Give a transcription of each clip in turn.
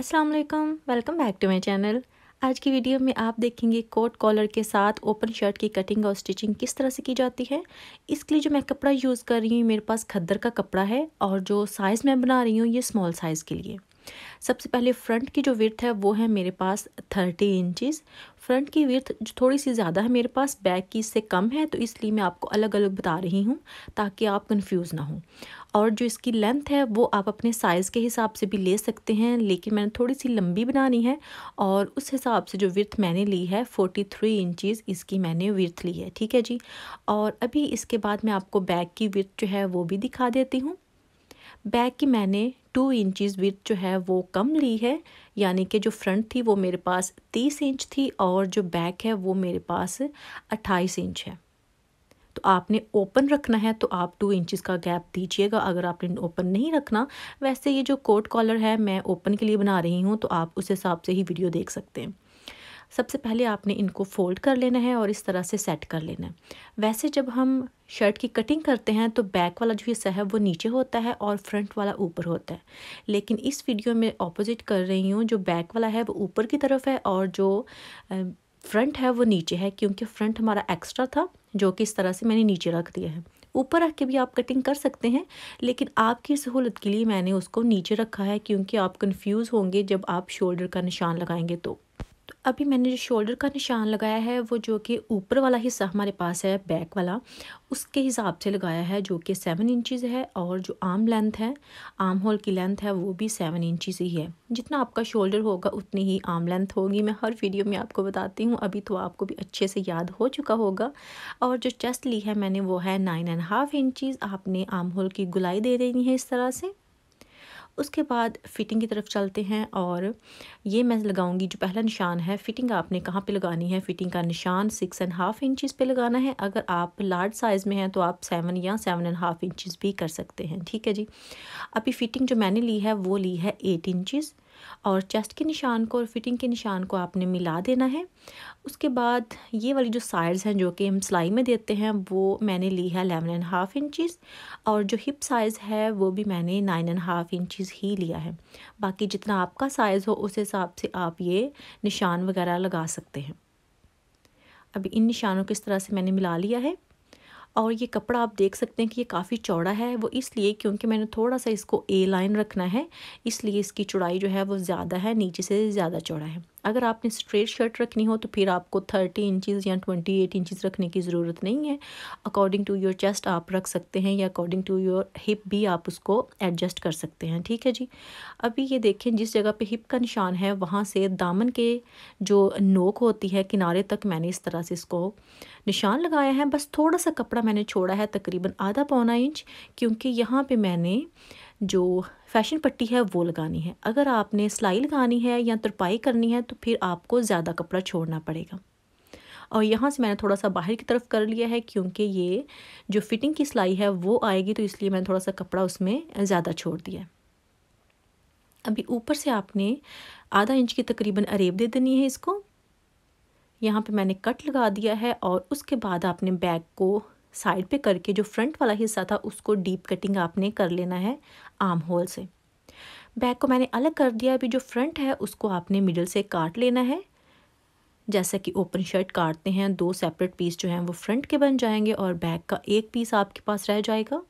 अस्सलाम वालेकुम welcome back to my channel आज की वीडियो में आप देखेंगे कोट कॉलर के साथ ओपन शर्ट की कटिंग और स्टिचिंग किस तरह से की जाती है इसके लिए जो मैं कपड़ा यूज़ कर रही हूँ मेरे पास खद्दर का कपड़ा है और जो साइज़ मैं बना रही हूँ ये स्मॉल साइज़ के लिए सबसे पहले फ्रंट की जो विर्थ है वो है मेरे पास थर्टी इंचिस फ्रंट की विर्थ थोड़ी सी ज़्यादा है मेरे पास बैक की इससे कम है तो इसलिए मैं आपको अलग अलग बता रही हूँ ताकि आप कंफ्यूज ना हो और जो इसकी लेंथ है वो आप अपने साइज़ के हिसाब से भी ले सकते हैं लेकिन मैंने थोड़ी सी लंबी बनानी है और उस हिसाब से जो विर्थ मैंने ली है फोर्टी थ्री इंचज़ इसकी मैंने विर्थ ली है ठीक है जी और अभी इसके बाद मैं आपको बैक की विर्थ जो है वो भी दिखा देती हूँ बैक की मैंने टू इंचज़ विथ जो है वो कम ली है यानी कि जो फ्रंट थी वो मेरे पास तीस इंच थी और जो बैक है वो मेरे पास अट्ठाईस इंच है तो आपने ओपन रखना है तो आप टू इंचज़ का गैप दीजिएगा अगर आपने ओपन नहीं रखना वैसे ये जो कोट कॉलर है मैं ओपन के लिए बना रही हूँ तो आप उस हिसाब से ही वीडियो देख सकते हैं सबसे पहले आपने इनको फोल्ड कर लेना है और इस तरह से सेट कर लेना है वैसे जब हम शर्ट की कटिंग करते हैं तो बैक वाला जो हिस्सा है वो नीचे होता है और फ्रंट वाला ऊपर होता है लेकिन इस वीडियो में ऑपोजिट कर रही हूँ जो बैक वाला है वो ऊपर की तरफ है और जो फ्रंट है वो नीचे है क्योंकि फ्रंट हमारा एक्स्ट्रा था जो कि इस तरह से मैंने नीचे रख दिया है ऊपर रख के भी आप कटिंग कर सकते हैं लेकिन आपकी सहूलत के लिए मैंने उसको नीचे रखा है क्योंकि आप कंफ्यूज होंगे जब आप शोल्डर का निशान लगाएंगे तो अभी मैंने जो शोल्डर का निशान लगाया है वो जो कि ऊपर वाला हिस्सा हमारे पास है बैक वाला उसके हिसाब से लगाया है जो कि सेवन इंचज़ है और जो आर्म लेंथ है आर्म होल की लेंथ है वो भी सेवन इंचज़ ही है जितना आपका शोल्डर होगा उतनी ही आर्म लेंथ होगी मैं हर वीडियो में आपको बताती हूँ अभी तो आपको भी अच्छे से याद हो चुका होगा और जो चेस्ट ली है मैंने वो है नाइन एंड हाफ़ इंचज़ आपने आर्म होल की गुलाई दे देनी है इस तरह से उसके बाद फिटिंग की तरफ चलते हैं और ये मैं लगाऊंगी जो पहला निशान है फिटिंग आपने कहाँ पे लगानी है फिटिंग का निशान सिक्स एंड हाफ इंचज़ पे लगाना है अगर आप लार्ज साइज़ में हैं तो आप सेवन या सेवन एंड हाफ इंचज़ भी कर सकते हैं ठीक है जी अभी फिटिंग जो मैंने ली है वो ली है एट इंचज़ और चेस्ट के निशान को और फिटिंग के निशान को आपने मिला देना है उसके बाद ये वाली जो साइज़ हैं जो कि हम सिलाई में देते हैं वो मैंने ली है अलेवन एंड हाफ़ इंचज़ और जो हिप साइज़ है वो भी मैंने नाइन एंड हाफ़ इंचज़ ही लिया है बाकी जितना आपका साइज़ हो उस हिसाब से आप ये निशान वगैरह लगा सकते हैं अभी इन निशानों को इस तरह से मैंने मिला लिया है और ये कपड़ा आप देख सकते हैं कि ये काफ़ी चौड़ा है वो इसलिए क्योंकि मैंने थोड़ा सा इसको ए लाइन रखना है इसलिए इसकी चौड़ाई जो है वो ज़्यादा है नीचे से ज़्यादा चौड़ा है अगर आपने स्ट्रेट शर्ट रखनी हो तो फिर आपको थर्टी इंचज़ या ट्वेंटी एट इंचज़ रखने की ज़रूरत नहीं है अकॉर्डिंग टू योर चेस्ट आप रख सकते हैं या अकॉर्डिंग टू योर हिप भी आप उसको एडजस्ट कर सकते हैं ठीक है जी अभी ये देखें जिस जगह पे हिप का निशान है वहाँ से दामन के जो नोक होती है किनारे तक मैंने इस तरह से इसको निशान लगाया है बस थोड़ा सा कपड़ा मैंने छोड़ा है तकरीबन आधा पौना इंच क्योंकि यहाँ पर मैंने जो फैशन पट्टी है वो लगानी है अगर आपने सिलाई लगानी है या तुरपाई करनी है तो फिर आपको ज़्यादा कपड़ा छोड़ना पड़ेगा और यहाँ से मैंने थोड़ा सा बाहर की तरफ कर लिया है क्योंकि ये जो फिटिंग की सिलाई है वो आएगी तो इसलिए मैंने थोड़ा सा कपड़ा उसमें ज़्यादा छोड़ दिया है अभी ऊपर से आपने आधा इंच की तकरीबन अरेब दे देनी है इसको यहाँ पे मैंने कट लगा दिया है और उसके बाद आपने बैग को साइड पे करके जो फ्रंट वाला हिस्सा था उसको डीप कटिंग आपने कर लेना है आर्म होल से बैक को मैंने अलग कर दिया अभी जो फ्रंट है उसको आपने मिडल से काट लेना है जैसा कि ओपन शर्ट काटते हैं दो सेपरेट पीस जो हैं वो फ्रंट के बन जाएंगे और बैक का एक पीस आपके पास रह जाएगा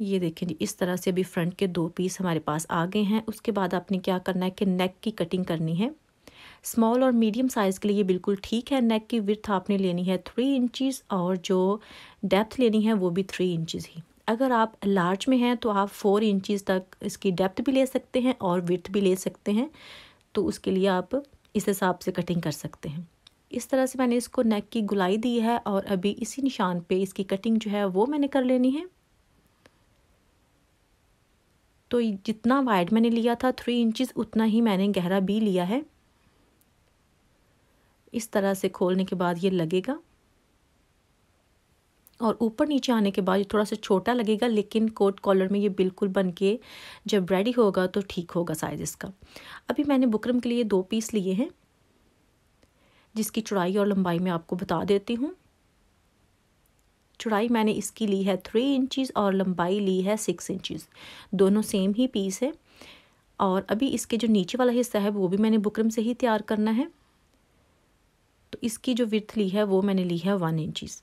ये देखें जी इस तरह से अभी फ्रंट के दो पीस हमारे पास आ गए हैं उसके बाद आपने क्या करना है कि नेक की कटिंग करनी है स्मॉल और मीडियम साइज़ के लिए ये बिल्कुल ठीक है नेक की विर्थ आपने लेनी है थ्री इंचज़ और जो डेप्थ लेनी है वो भी थ्री इंचज़ ही अगर आप लार्ज में हैं तो आप फोर इंचज़ तक इसकी डेप्थ भी ले सकते हैं और विर्थ भी ले सकते हैं तो उसके लिए आप इस हिसाब से कटिंग कर सकते हैं इस तरह से मैंने इसको नेक की गुलाई दी है और अभी इसी निशान पे इसकी कटिंग जो है वो मैंने कर लेनी है तो जितना वाइड मैंने लिया था थ्री इंचज़ उतना ही मैंने गहरा भी लिया है इस तरह से खोलने के बाद ये लगेगा और ऊपर नीचे आने के बाद ये थोड़ा सा छोटा लगेगा लेकिन कोट कॉलर में ये बिल्कुल बन के जब रेडी होगा तो ठीक होगा साइज़ इसका अभी मैंने बुकरम के लिए दो पीस लिए हैं जिसकी चौड़ाई और लंबाई मैं आपको बता देती हूँ चौड़ाई मैंने इसकी ली है थ्री इंचीज़ और लंबाई ली है सिक्स इंचीज़ दोनों सेम ही पीस है और अभी इसके जो नीचे वाला हिस्सा है वो भी मैंने बुकरम से ही तैयार करना है तो इसकी जो विर्थ ली है वो मैंने ली है वन इंचज़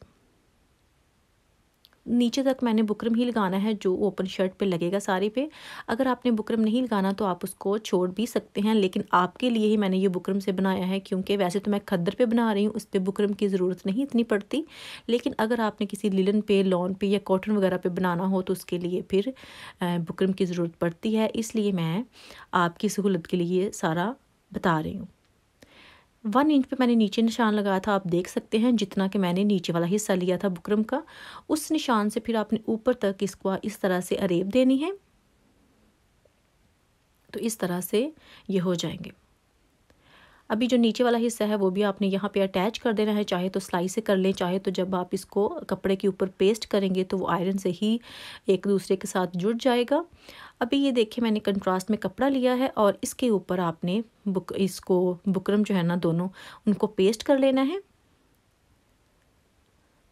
नीचे तक मैंने बुकरम ही लगाना है जो ओपन शर्ट पे लगेगा सारे पे अगर आपने बुकरम नहीं लगाना तो आप उसको छोड़ भी सकते हैं लेकिन आपके लिए ही मैंने ये बुकरम से बनाया है क्योंकि वैसे तो मैं खद्दर पे बना रही हूँ उस पर बुकरम की ज़रूरत नहीं इतनी पड़ती लेकिन अगर आपने किसी लिलन पे लॉन पे या कॉटन वगैरह पे बनाना हो तो उसके लिए फिर बुकरम की ज़रूरत पड़ती है इसलिए मैं आपकी सहूलत के लिए सारा बता रही हूँ वन इंच पे मैंने नीचे निशान लगाया था आप देख सकते हैं जितना कि मैंने नीचे वाला हिस्सा लिया था बुकरम का उस निशान से फिर आपने ऊपर तक इसको इस तरह से अरेब देनी है तो इस तरह से ये हो जाएंगे अभी जो नीचे वाला हिस्सा है वो भी आपने यहाँ पे अटैच कर देना है चाहे तो सिलाई से कर लें चाहे तो जब आप इसको कपड़े के ऊपर पेस्ट करेंगे तो वो आयरन से ही एक दूसरे के साथ जुड़ जाएगा अभी ये देखिए मैंने कंट्रास्ट में कपड़ा लिया है और इसके ऊपर आपने बुक इसको बुकरम जो है ना दोनों उनको पेस्ट कर लेना है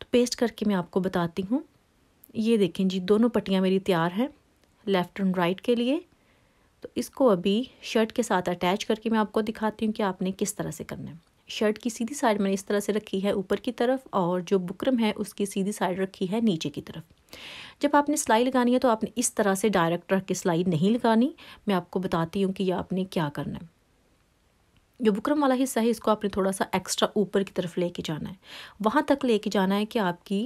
तो पेस्ट करके मैं आपको बताती हूँ ये देखें जी दोनों पट्टियाँ मेरी तैयार हैं लेफ़्ट एंड राइट के लिए तो इसको अभी शर्ट के साथ अटैच करके मैं आपको दिखाती हूँ कि आपने किस तरह से करना है शर्ट की सीधी साइड मैंने इस तरह से रखी है ऊपर की तरफ और जो बुकरम है उसकी सीधी साइड रखी है नीचे की तरफ जब आपने सिलाई लगानी है तो आपने इस तरह से डायरेक्ट रख के सिलाई नहीं लगानी मैं आपको बताती हूँ कि यह आपने क्या करना है जो बुकरम वाला हिस्सा है इसको आपने थोड़ा सा एक्स्ट्रा ऊपर की तरफ लेके जाना है वहाँ तक लेके जाना है कि आपकी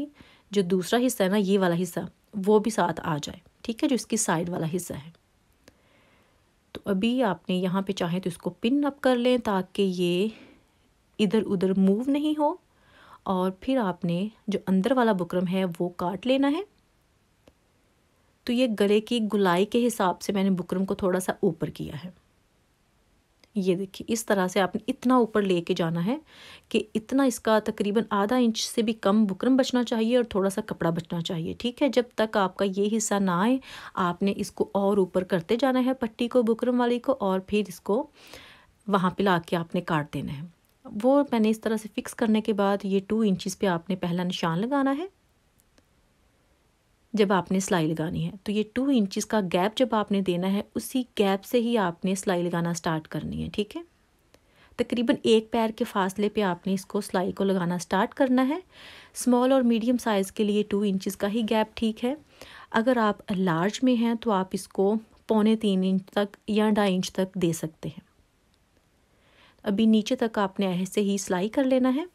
जो दूसरा हिस्सा है ना ये वाला हिस्सा वो भी साथ आ जाए ठीक है जो इसकी साइड वाला हिस्सा है तो अभी आपने यहाँ पे चाहे तो इसको पिन अप कर लें ताकि ये इधर उधर मूव नहीं हो और फिर आपने जो अंदर वाला बुकरम है वो काट लेना है तो ये गले की गुलाई के हिसाब से मैंने बुकरम को थोड़ा सा ऊपर किया है ये देखिए इस तरह से आपने इतना ऊपर लेके जाना है कि इतना इसका तकरीबन आधा इंच से भी कम बुकरम बचना चाहिए और थोड़ा सा कपड़ा बचना चाहिए ठीक है जब तक आपका ये हिस्सा ना आए आपने इसको और ऊपर करते जाना है पट्टी को बुकरम वाली को और फिर इसको वहाँ पे ला के आपने काट देना है वो मैंने इस तरह से फ़िक्स करने के बाद ये टू इंचज़ पर आपने पहला निशान लगाना है जब आपने सिलाई लगानी है तो ये टू इंचज़ का गैप जब आपने देना है उसी गैप से ही आपने सिलाई लगाना स्टार्ट करनी है ठीक है तकरीबन एक पैर के फासले पे आपने इसको सिलाई को लगाना स्टार्ट करना है स्मॉल और मीडियम साइज़ के लिए टू इंचज़ का ही गैप ठीक है अगर आप लार्ज में हैं तो आप इसको पौने तीन इंच तक या ढाई इंच तक दे सकते हैं अभी नीचे तक आपने ऐसे ही सिलाई कर लेना है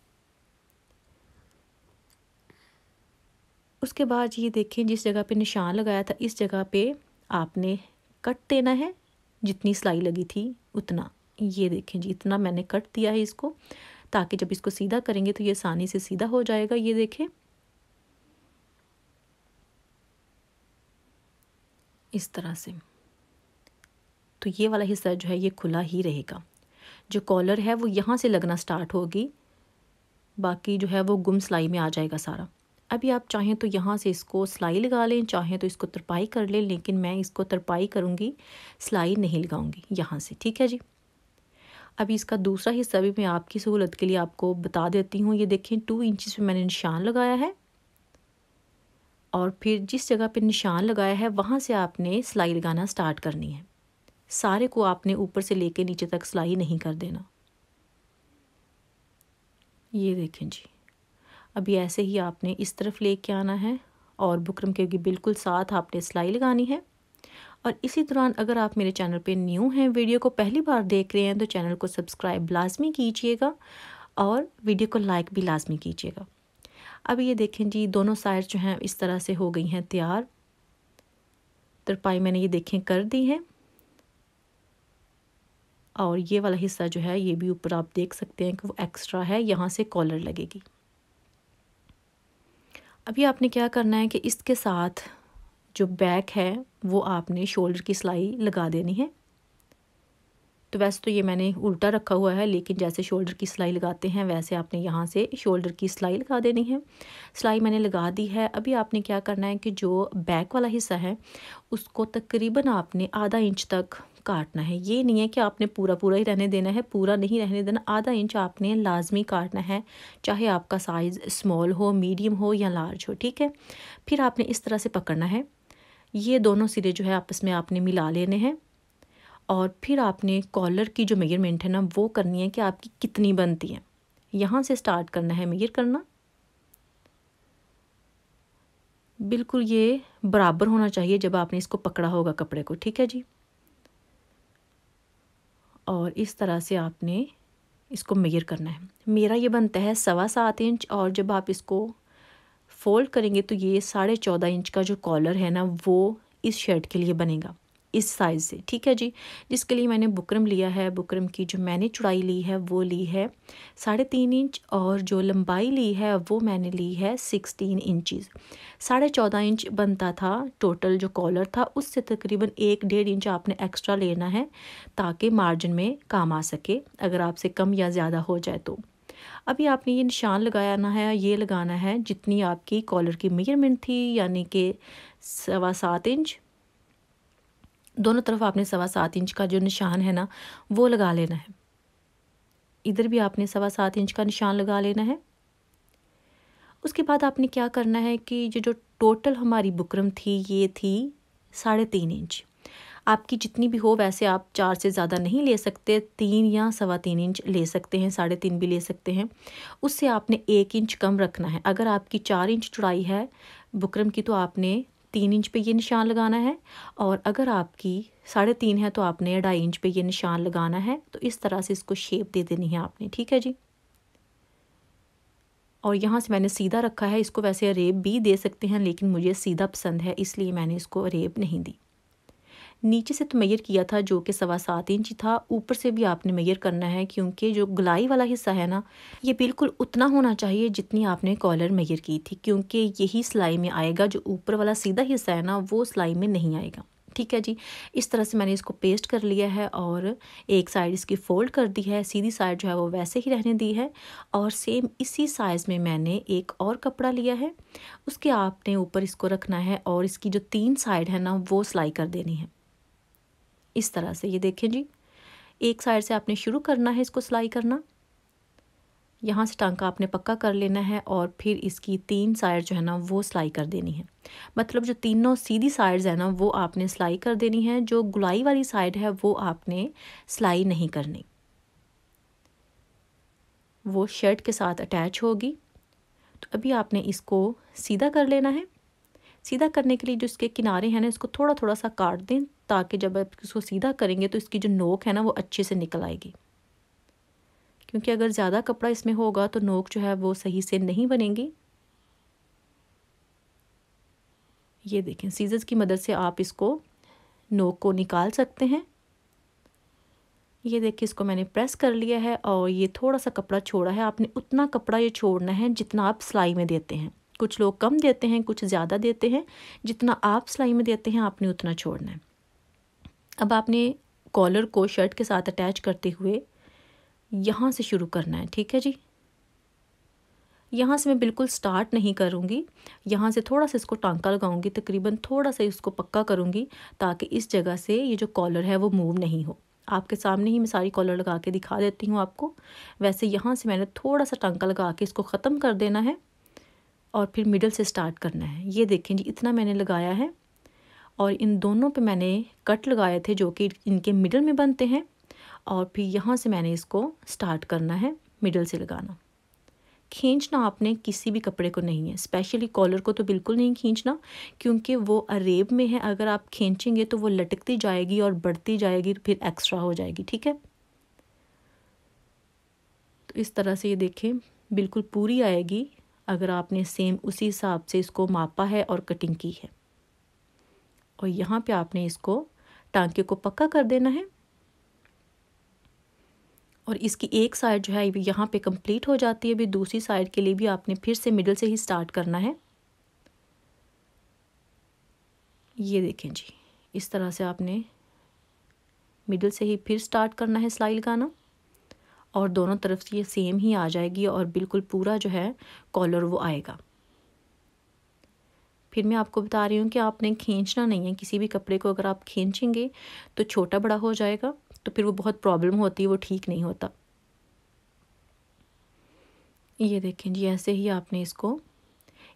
उसके बाद ये देखें जिस जगह पे निशान लगाया था इस जगह पे आपने कट देना है जितनी सिलाई लगी थी उतना ये देखें जी इतना मैंने कट दिया है इसको ताकि जब इसको सीधा करेंगे तो ये आसानी से सीधा हो जाएगा ये देखें इस तरह से तो ये वाला हिस्सा जो है ये खुला ही रहेगा जो कॉलर है वो यहाँ से लगना स्टार्ट होगी बाकी जो है वो गुम सिलाई में आ जाएगा सारा अभी आप चाहें तो यहाँ से इसको सिलाई लगा लें चाहें तो इसको तरपाई कर लें लेकिन मैं इसको तरपाई करूँगी सिलाई नहीं लगाऊँगी यहाँ से ठीक है जी अभी इसका दूसरा हिस्सा भी मैं आपकी सहूलत के लिए आपको बता देती हूँ ये देखें टू इंचज़ पर मैंने निशान लगाया है और फिर जिस जगह पर निशान लगाया है वहाँ से आपने सिलाई लगाना स्टार्ट करनी है सारे को आपने ऊपर से लेके नीचे तक सिलाई नहीं कर देना ये देखें जी अभी ऐसे ही आपने इस तरफ लेके आना है और बुकरम के बिल्कुल साथ आपने सिलाई लगानी है और इसी दौरान अगर आप मेरे चैनल पे न्यू हैं वीडियो को पहली बार देख रहे हैं तो चैनल को सब्सक्राइब लाजमी कीजिएगा और वीडियो को लाइक भी लाजमी कीजिएगा अब ये देखें जी दोनों साइड जो हैं इस तरह से हो गई हैं तैयार तरपाई मैंने ये देखें कर दी है और ये वाला हिस्सा जो है ये भी ऊपर आप देख सकते हैं कि वो एक्स्ट्रा है यहाँ से कॉलर लगेगी अभी आपने क्या करना है कि इसके साथ जो बैक है वो आपने शोल्डर की सिलाई लगा देनी है तो वैसे तो ये मैंने उल्टा रखा हुआ है लेकिन जैसे शोल्डर की सिलाई लगाते हैं वैसे आपने यहाँ से शोल्डर की सिलाई लगा देनी है सिलाई मैंने लगा दी है अभी आपने क्या करना है कि जो बैक वाला हिस्सा है उसको तकरीबन आपने आधा इंच तक काटना है ये नहीं है कि आपने पूरा पूरा ही रहने देना है पूरा नहीं रहने देना आधा इंच आपने लाजमी काटना है चाहे आपका साइज़ स्मॉल हो मीडियम हो या लार्ज हो ठीक है फिर आपने इस तरह से पकड़ना है ये दोनों सिरे जो है आपस में आपने मिला लेने हैं और फिर आपने कॉलर की जो मेजरमेंट है ना वो करनी है कि आपकी कितनी बनती है यहाँ से स्टार्ट करना है मेजर करना बिल्कुल ये बराबर होना चाहिए जब आपने इसको पकड़ा होगा कपड़े को ठीक है जी और इस तरह से आपने इसको मेजर करना है मेरा ये बनता है सवा सात इंच और जब आप इसको फ़ोल्ड करेंगे तो ये साढ़े चौदह इंच का जो कॉलर है ना वो इस शर्ट के लिए बनेगा इस साइज़ से ठीक है जी जिसके लिए मैंने बुकरम लिया है बुकरम की जो मैंने चुड़ाई ली है वो ली है साढ़े तीन इंच और जो लंबाई ली है वो मैंने ली है सिक्सटीन इंचज़ साढ़े चौदह इंच बनता था टोटल जो कॉलर था उससे तकरीबन एक डेढ़ इंच आपने एक्स्ट्रा लेना है ताकि मार्जिन में काम आ सके अगर आपसे कम या ज़्यादा हो जाए तो अभी आपने ये निशान लगाना है ये लगाना है जितनी आपकी कॉलर की मेजरमेंट थी यानी कि सवा सात इंच दोनों तरफ आपने सवा सात इंच का जो निशान है ना वो लगा लेना है इधर भी आपने सवा सात इंच का निशान लगा लेना है उसके बाद आपने क्या करना है कि ये जो टोटल हमारी बुकरम थी ये थी साढ़े तीन इंच आपकी जितनी भी हो वैसे आप चार से ज़्यादा नहीं ले सकते तीन या सवा तीन इंच ले सकते हैं साढ़े तीन भी ले सकते हैं उससे आपने एक इंच कम रखना है अगर आपकी चार इंच चौड़ाई है बुकरम की तो आपने तीन इंच पे ये निशान लगाना है और अगर आपकी साढ़े तीन है तो आपने ढाई इंच पे ये निशान लगाना है तो इस तरह से इसको शेप दे देनी है आपने ठीक है जी और यहाँ से मैंने सीधा रखा है इसको वैसे रेप भी दे सकते हैं लेकिन मुझे सीधा पसंद है इसलिए मैंने इसको रेप नहीं दी नीचे से तो मैयर किया था जो कि सवा सात इंच था ऊपर से भी आपने मैयर करना है क्योंकि जो गलाई वाला हिस्सा है ना ये बिल्कुल उतना होना चाहिए जितनी आपने कॉलर मैयर की थी क्योंकि यही सिलाई में आएगा जो ऊपर वाला सीधा हिस्सा है ना वो सिलाई में नहीं आएगा ठीक है जी इस तरह से मैंने इसको पेस्ट कर लिया है और एक साइड इसकी फ़ोल्ड कर दी है सीधी साइड जो है वो वैसे ही रहने दी है और सेम इसी साइज़ में मैंने एक और कपड़ा लिया है उसके आपने ऊपर इसको रखना है और इसकी जो तीन साइड है ना वो सिलाई कर देनी है इस तरह से ये देखें जी एक साइड से आपने शुरू करना है इसको सिलाई करना यहाँ से टांका आपने पक्का कर लेना है और फिर इसकी तीन साइड जो है ना वो सिलाई कर देनी है मतलब जो तीनों सीधी साइड्स है ना वो आपने सिलाई कर देनी है जो गुलाई वाली साइड है वो आपने सिलाई नहीं करनी वो शर्ट के साथ अटैच होगी तो अभी आपने इसको सीधा कर लेना है सीधा करने के लिए जो इसके किनारे हैं ना इसको थोड़ा थोड़ा सा काट दें ताकि जब आप इसको सीधा करेंगे तो इसकी जो नोक है ना वो अच्छे से निकल आएगी क्योंकि अगर ज़्यादा कपड़ा इसमें होगा तो नोक जो है वो सही से नहीं बनेगी ये देखें सीजर्स की मदद से आप इसको नोक को निकाल सकते हैं ये देखिए इसको मैंने प्रेस कर लिया है और ये थोड़ा सा कपड़ा छोड़ा है आपने उतना कपड़ा ये छोड़ना है जितना आप सिलाई में देते हैं कुछ लोग कम देते हैं कुछ ज़्यादा देते हैं जितना आप सिलाई में देते हैं आपने उतना छोड़ना है अब आपने कॉलर को शर्ट के साथ अटैच करते हुए यहाँ से शुरू करना है ठीक है जी यहाँ से मैं बिल्कुल स्टार्ट नहीं करूँगी यहाँ से थोड़ा सा इसको टांका लगाऊँगी तकरीबन थोड़ा सा इसको पक्का करूँगी ताकि इस जगह से ये जो कॉलर है वो मूव नहीं हो आपके सामने ही मैं सारी कॉलर लगा के दिखा देती हूँ आपको वैसे यहाँ से मैंने थोड़ा सा टांका लगा के इसको ख़त्म कर देना है और फिर मिडल से स्टार्ट करना है ये देखें जी इतना मैंने लगाया है और इन दोनों पे मैंने कट लगाए थे जो कि इनके मिडल में बनते हैं और फिर यहाँ से मैंने इसको स्टार्ट करना है मिडल से लगाना खींचना आपने किसी भी कपड़े को नहीं है स्पेशली कॉलर को तो बिल्कुल नहीं खींचना क्योंकि वो अरेब में है अगर आप खींचेंगे तो वो लटकती जाएगी और बढ़ती जाएगी फिर एक्स्ट्रा हो जाएगी ठीक है तो इस तरह से ये देखें बिल्कुल पूरी आएगी अगर आपने सेम उसी हिसाब से इसको मापा है और कटिंग की है और यहाँ पे आपने इसको टांके को पक्का कर देना है और इसकी एक साइड जो है यहाँ पे कंप्लीट हो जाती है अभी दूसरी साइड के लिए भी आपने फिर से मिडल से ही स्टार्ट करना है ये देखें जी इस तरह से आपने मिडल से ही फिर स्टार्ट करना है सिलाई लगाना और दोनों तरफ से ये सेम ही आ जाएगी और बिल्कुल पूरा जो है कॉलर वो आएगा फिर मैं आपको बता रही हूँ कि आपने खींचना नहीं है किसी भी कपड़े को अगर आप खींचेंगे तो छोटा बड़ा हो जाएगा तो फिर वो बहुत प्रॉब्लम होती है वो ठीक नहीं होता ये देखें जी ऐसे ही आपने इसको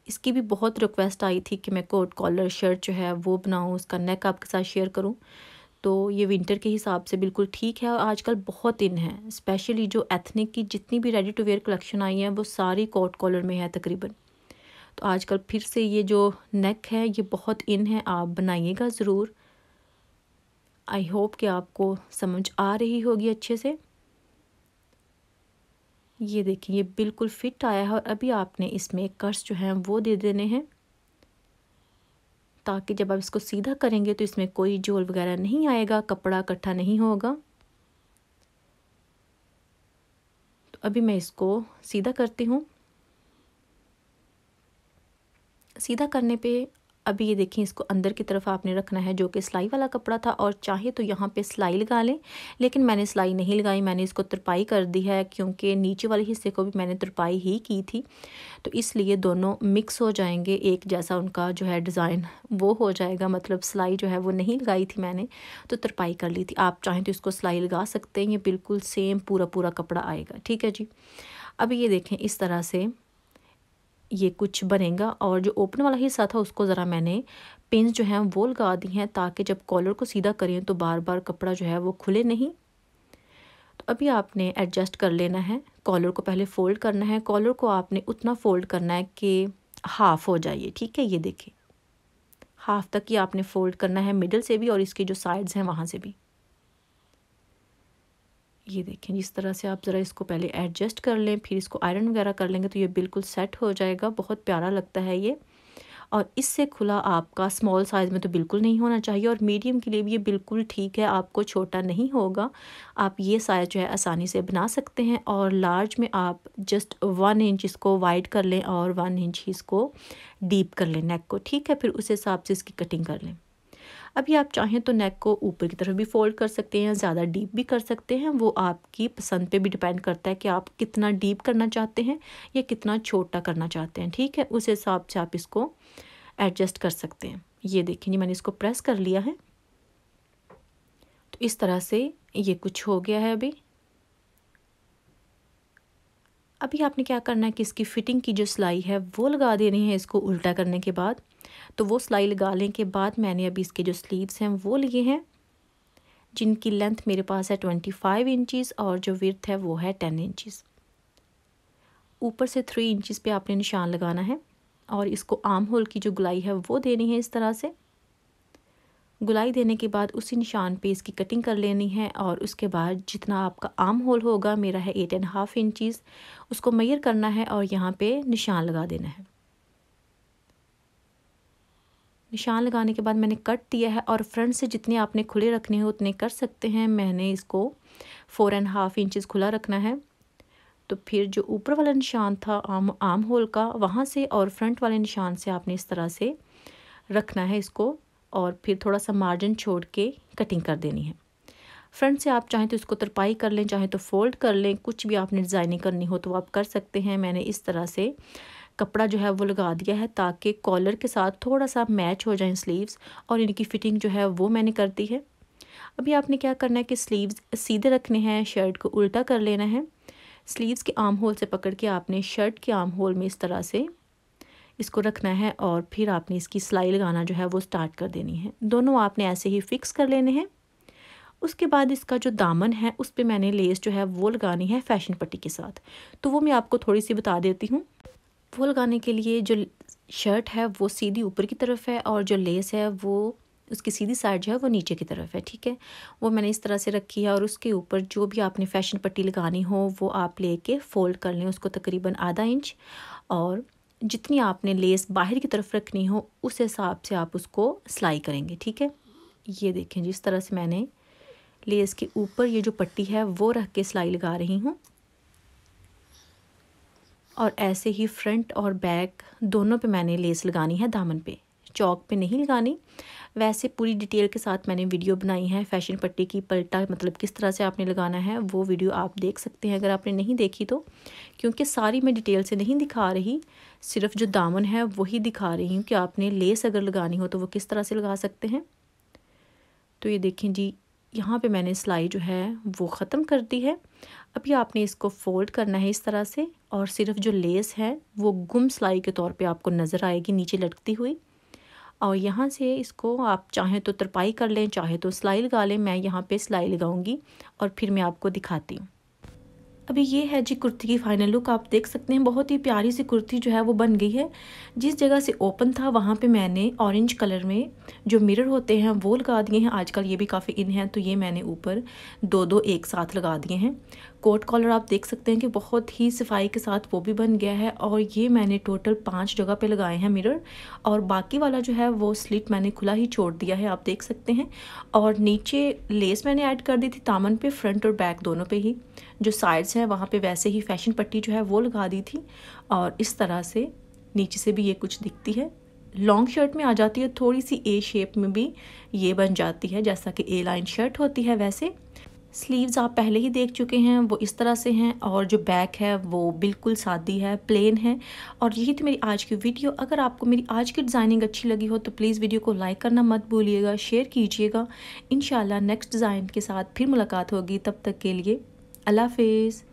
इसकी भी बहुत रिक्वेस्ट आई थी कि मैं कोट कॉलर शर्ट जो है वो बनाऊँ उसका नेक आपके साथ शेयर करूँ तो ये विंटर के हिसाब से बिल्कुल ठीक है और आजकल बहुत इन है स्पेशली जो एथनिक की जितनी भी रेडी टू वेयर कलेक्शन आई है वो सारी कोट कॉलर में है तकरीबन तो आजकल फिर से ये जो नेक है ये बहुत इन है आप बनाइएगा ज़रूर आई होप कि आपको समझ आ रही होगी अच्छे से ये देखिए ये बिल्कुल फिट आया है और अभी आपने इसमें कर्स जो हैं वो दे देने हैं ताकि जब आप इसको सीधा करेंगे तो इसमें कोई जोल वगैरह नहीं आएगा कपड़ा इकट्ठा नहीं होगा तो अभी मैं इसको सीधा करती हूँ सीधा करने पे अभी ये देखें इसको अंदर की तरफ आपने रखना है जो कि सिलाई वाला कपड़ा था और चाहे तो यहाँ पे सिलाई लगा लें लेकिन मैंने सिलाई नहीं लगाई मैंने इसको तुरपाई कर दी है क्योंकि नीचे वाले हिस्से को भी मैंने तुरपाई ही की थी तो इसलिए दोनों मिक्स हो जाएंगे एक जैसा उनका जो है डिज़ाइन वो हो जाएगा मतलब सिलाई जो है वो नहीं लगाई थी मैंने तो तुरपाई कर ली थी आप चाहें तो इसको सिलाई लगा सकते हैं ये बिल्कुल सेम पूरा पूरा कपड़ा आएगा ठीक है जी अब ये देखें इस तरह से ये कुछ बनेगा और जो ओपन वाला हिस्सा था उसको ज़रा मैंने पिन जो हैं वो लगा दी हैं ताकि जब कॉलर को सीधा करें तो बार बार कपड़ा जो है वो खुले नहीं तो अभी आपने एडजस्ट कर लेना है कॉलर को पहले फ़ोल्ड करना है कॉलर को आपने उतना फ़ोल्ड करना है कि हाफ़ हो जाइए ठीक है ये देखें हाफ़ तक ही आपने फ़ोल्ड करना है मिडल से भी और इसकी जो साइड्स हैं वहाँ से भी ये देखें इस तरह से आप ज़रा इसको पहले एडजस्ट कर लें फिर इसको आयरन वगैरह कर लेंगे तो ये बिल्कुल सेट हो जाएगा बहुत प्यारा लगता है ये और इससे खुला आपका स्मॉल साइज़ में तो बिल्कुल नहीं होना चाहिए और मीडियम के लिए भी ये बिल्कुल ठीक है आपको छोटा नहीं होगा आप ये साइज़ जो है आसानी से बना सकते हैं और लार्ज में आप जस्ट वन इंच इसको वाइड कर लें और वन इंच इसको डीप कर लें नेक को ठीक है फिर उस हिसाब से इसकी कटिंग कर लें अभी आप चाहें तो नेक को ऊपर की तरफ भी फोल्ड कर सकते हैं या ज़्यादा डीप भी कर सकते हैं वो आपकी पसंद पे भी डिपेंड करता है कि आप कितना डीप करना चाहते हैं या कितना छोटा करना चाहते हैं ठीक है उस हिसाब से आप इसको एडजस्ट कर सकते हैं ये देखिए मैंने इसको प्रेस कर लिया है तो इस तरह से ये कुछ हो गया है अभी अभी आपने क्या करना है कि इसकी फ़िटिंग की जो सिलाई है वो लगा देनी है इसको उल्टा करने के बाद तो वो सिलाई लगाने के बाद मैंने अभी इसके जो स्लीव्स हैं वो लिए हैं जिनकी लेंथ मेरे पास है ट्वेंटी फाइव इंचज़ और जो विर्थ है वो है टेन इंचज़ ऊपर से थ्री इंचज़ पर आपने निशान लगाना है और इसको आम होल की जो गुलाई है वो देनी है इस तरह से गुलाई देने के बाद उसी निशान पे इसकी कटिंग कर लेनी है और उसके बाद जितना आपका आम होल होगा मेरा है एट एंड हाफ इंचज़ उसको मैयर करना है और यहाँ पे निशान लगा देना है निशान लगाने के बाद मैंने कट दिया है और फ्रंट से जितने आपने खुले रखने हो उतने कर सकते हैं मैंने इसको फ़ोर एंड हाफ इंचज़ खुला रखना है तो फिर जो ऊपर वाला निशान था आम आम होल का वहाँ से और फ्रंट वाले निशान से आपने इस तरह से रखना है इसको और फिर थोड़ा सा मार्जिन छोड़ के कटिंग कर देनी है फ्रंट से आप चाहें तो इसको तरपाई कर लें चाहे तो फोल्ड कर लें कुछ भी आपने डिज़ाइनिंग करनी हो तो आप कर सकते हैं मैंने इस तरह से कपड़ा जो है वो लगा दिया है ताकि कॉलर के साथ थोड़ा सा मैच हो जाए स्लीव्स और इनकी फ़िटिंग जो है वो मैंने कर दी है अभी आपने क्या करना है कि स्लीव्स सीधे रखने हैं शर्ट को उल्टा कर लेना है स्लीव्स के आर्म होल से पकड़ के आपने शर्ट के आर्म होल में इस तरह से इसको रखना है और फिर आपने इसकी सिलाई लगाना जो है वो स्टार्ट कर देनी है दोनों आपने ऐसे ही फिक्स कर लेने हैं उसके बाद इसका जो दामन है उस पर मैंने लेस जो है वो लगानी है फैशन पट्टी के साथ तो वो मैं आपको थोड़ी सी बता देती हूँ वो लगाने के लिए जो शर्ट है वो सीधी ऊपर की तरफ है और जो लेस है वो उसकी सीधी साइड जो है वो नीचे की तरफ है ठीक है वो मैंने इस तरह से रखी है और उसके ऊपर जो भी आपने फैशन पट्टी लगानी हो वो आप लेके फोल्ड कर लें उसको तकरीबन आधा इंच और जितनी आपने लेस बाहर की तरफ रखनी हो उस हिसाब से आप उसको सिलाई करेंगे ठीक है ये देखें जिस तरह से मैंने लेस के ऊपर ये जो पट्टी है वो रख के सिलाई लगा रही हूँ और ऐसे ही फ्रंट और बैक दोनों पे मैंने लेस लगानी है दामन पे चौक पे नहीं लगानी वैसे पूरी डिटेल के साथ मैंने वीडियो बनाई है फैशन पट्टी की पलटा मतलब किस तरह से आपने लगाना है वो वीडियो आप देख सकते हैं अगर आपने नहीं देखी तो क्योंकि सारी मैं डिटेल से नहीं दिखा रही सिर्फ जो दामन है वही दिखा रही हूँ कि आपने लेस अगर लगानी हो तो वो किस तरह से लगा सकते हैं तो ये देखें जी यहाँ पे मैंने सिलाई जो है वो ख़त्म कर दी है अभी आपने इसको फोल्ड करना है इस तरह से और सिर्फ जो लेस है वो गुम सिलाई के तौर पे आपको नज़र आएगी नीचे लटकती हुई और यहाँ से इसको आप चाहें तो तरपाई कर लें चाहे तो सिलाई लगा लें मैं यहाँ पे सिलाई लगाऊंगी और फिर मैं आपको दिखाती हूँ अभी ये है जी कुर्ती की फाइनल लुक आप देख सकते हैं बहुत ही प्यारी सी कुर्ती जो है वो बन गई है जिस जगह से ओपन था वहाँ पे मैंने ऑरेंज कलर में जो मिरर होते हैं वो लगा दिए हैं आजकल ये भी काफ़ी इन हैं तो ये मैंने ऊपर दो दो एक साथ लगा दिए हैं कोट कॉलर आप देख सकते हैं कि बहुत ही सफाई के साथ वो भी बन गया है और ये मैंने टोटल पाँच जगह पे लगाए हैं मिरर और बाकी वाला जो है वो स्लिट मैंने खुला ही छोड़ दिया है आप देख सकते हैं और नीचे लेस मैंने ऐड कर दी थी तामन पे फ्रंट और बैक दोनों पे ही जो साइड्स हैं वहाँ पर वैसे ही फैशन पट्टी जो है वो लगा दी थी और इस तरह से नीचे से भी ये कुछ दिखती है लॉन्ग शर्ट में आ जाती है थोड़ी सी ए शेप में भी ये बन जाती है जैसा कि ए लाइन शर्ट होती है वैसे स्लीव्स आप पहले ही देख चुके हैं वो इस तरह से हैं और जो बैक है वो बिल्कुल सादी है प्लेन है और यही थी तो मेरी आज की वीडियो अगर आपको मेरी आज की डिज़ाइनिंग अच्छी लगी हो तो प्लीज़ वीडियो को लाइक करना मत भूलिएगा शेयर कीजिएगा इन नेक्स्ट डिज़ाइन के साथ फिर मुलाकात होगी तब तक के लिए अल्लाह हाफिज़